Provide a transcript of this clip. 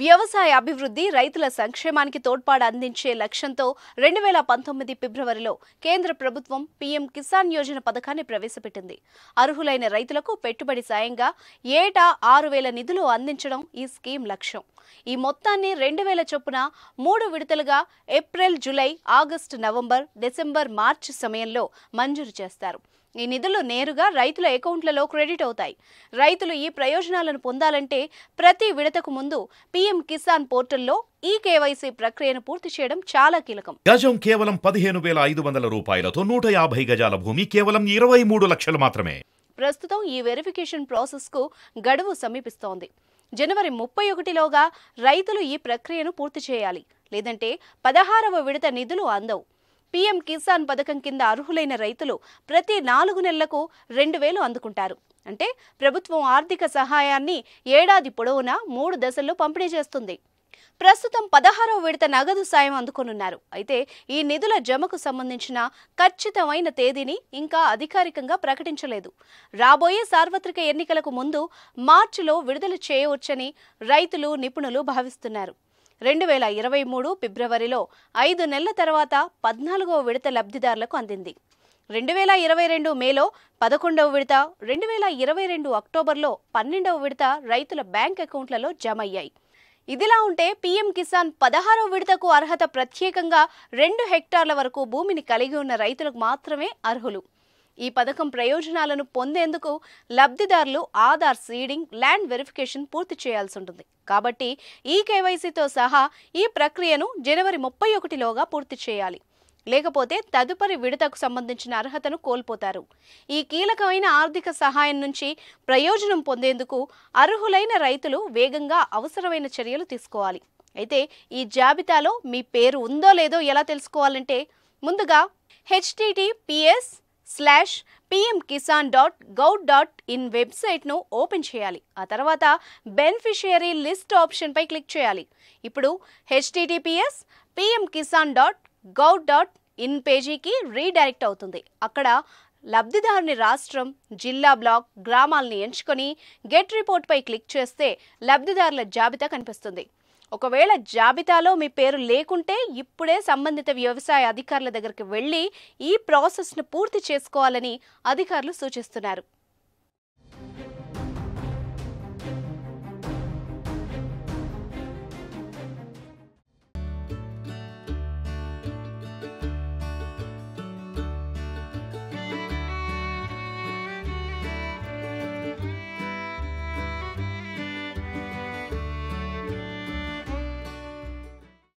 వ్యవసాయ అభివృద్ధి రైతుల సంక్షేమానికి తోడ్పాటు అందించే లక్ష్యంతో రెండు వేల పంతొమ్మిది ఫిబ్రవరిలో కేంద్ర ప్రభుత్వం పీఎం కిసాన్ యోజన పథకాన్ని ప్రవేశపెట్టింది అర్హులైన రైతులకు పెట్టుబడి సాయంగా ఏటా ఆరు వేల నిధులు అందించడం ఈ స్కీమ్ లక్ష్యం ఈ మొత్తాన్ని రెండు వేల చొప్పున మూడు విడతలుగా April July August November December March సమయంలో మంజూరు చేస్తారు ఈ నిధులు నేరుగా రైతుల అకౌంట్లలో క్రెడిట్ అవుతాయి రైతులు ఈ ప్రయోజనాలను పొందాలంటే ప్రతి విడతకు ముందు పీఎం కిసాన్ పోర్టల్లో ఈ కేవైసీ ప్రక్రియను పూర్తి చేయడం చాలా కీలకం గజం కేవలం పదిహేను వేల ఐదు వందల రూపాయలతో నూట యాభై గజాల భూమి కేవలం ఇరవై మూడు లక్షలు మాత్రమే ప్రస్తుతం ఈ వెరిఫికేషన్ ప్రాసెస్కు గడువు సమీపిస్తోంది జనవరి ముప్పై ఒకటిలోగా రైతులు ఈ ప్రక్రియను పూర్తి చేయాలి లేదంటే పదహారవ విడత నిధులు అందవు పీఎం కిసాన్ పథకం కింద అర్హులైన రైతులు ప్రతి నాలుగు నెలలకు రెండు వేలు అందుకుంటారు అంటే ప్రభుత్వం ఆర్థిక సహాయాన్ని ఏడాది పొడవునా మూడు దశల్లో పంపిణీ చేస్తుంది ప్రస్తుతం పదహారవ విడత నగదు సాయం అందుకోనున్నారు అయితే ఈ నిధుల జమకు సంబంధించిన ఖచ్చితమైన తేదీని ఇంకా అధికారికంగా ప్రకటించలేదు రాబోయే సార్వత్రిక ఎన్నికలకు ముందు మార్చిలో విడుదల చేయవచ్చని రైతులు నిపుణులు భావిస్తున్నారు రెండు వేల ఇరవై మూడు ఫిబ్రవరిలో ఐదు నెలల తర్వాత పద్నాలుగవ విడత లబ్ధిదారులకు అందింది రెండు వేల ఇరవై రెండు మేలో పదకొండవ విడత రెండు వేల ఇరవై రెండు అక్టోబర్లో పన్నెండవ విడత రైతుల బ్యాంక్ అకౌంట్లలో జమ అయ్యాయి ఇదిలా ఉంటే పీఎం కిసాన్ పదహారో విడతకు అర్హత ప్రత్యేకంగా రెండు హెక్టార్ల వరకు భూమిని కలిగి ఉన్న రైతులకు మాత్రమే అర్హులు ఈ పథకం ప్రయోజనాలను పొందేందుకు లబ్ధిదారులు ఆధార్ సీడింగ్ ల్యాండ్ వెరిఫికేషన్ పూర్తి చేయాల్సి ఉంటుంది కాబట్టి ఈ కేవైసీతో సహా ఈ ప్రక్రియను జనవరి ముప్పై ఒకటిలోగా పూర్తి చేయాలి లేకపోతే తదుపరి విడతకు సంబంధించిన అర్హతను కోల్పోతారు ఈ కీలకమైన ఆర్థిక సహాయం నుంచి ప్రయోజనం పొందేందుకు అర్హులైన రైతులు వేగంగా అవసరమైన చర్యలు తీసుకోవాలి అయితే ఈ జాబితాలో మీ పేరు ఉందో లేదో ఎలా తెలుసుకోవాలంటే ముందుగా HTTPS slash PM Kisan dot gov dot in వెబ్సైట్ను ఓపెన్ చేయాలి ఆ తర్వాత బెనిఫిషియరీ లిస్ట్ ఆప్షన్పై క్లిక్ చేయాలి ఇప్పుడు HTTPS PM Kisan dot gov dot in పేజీకి రీడైరెక్ట్ అవుతుంది అక్కడ లబ్ధిదారుని రాష్ట్రం జిల్లా బ్లాక్ గ్రామాలని ఎంచుకొని గెట్ రిపోర్ట్పై క్లిక్ చేస్తే లబ్ధిదారుల జాబితా కనిపిస్తుంది ఒకవేళ జాబితాలో మీ పేరు లేకుంటే ఇప్పుడే సంబంధిత వ్యవసాయ అధికారుల దగ్గరికి వెళ్ళి ఈ ప్రాసెస్ను పూర్తి చేసుకోవాలని అధికారులు సూచిస్తున్నారు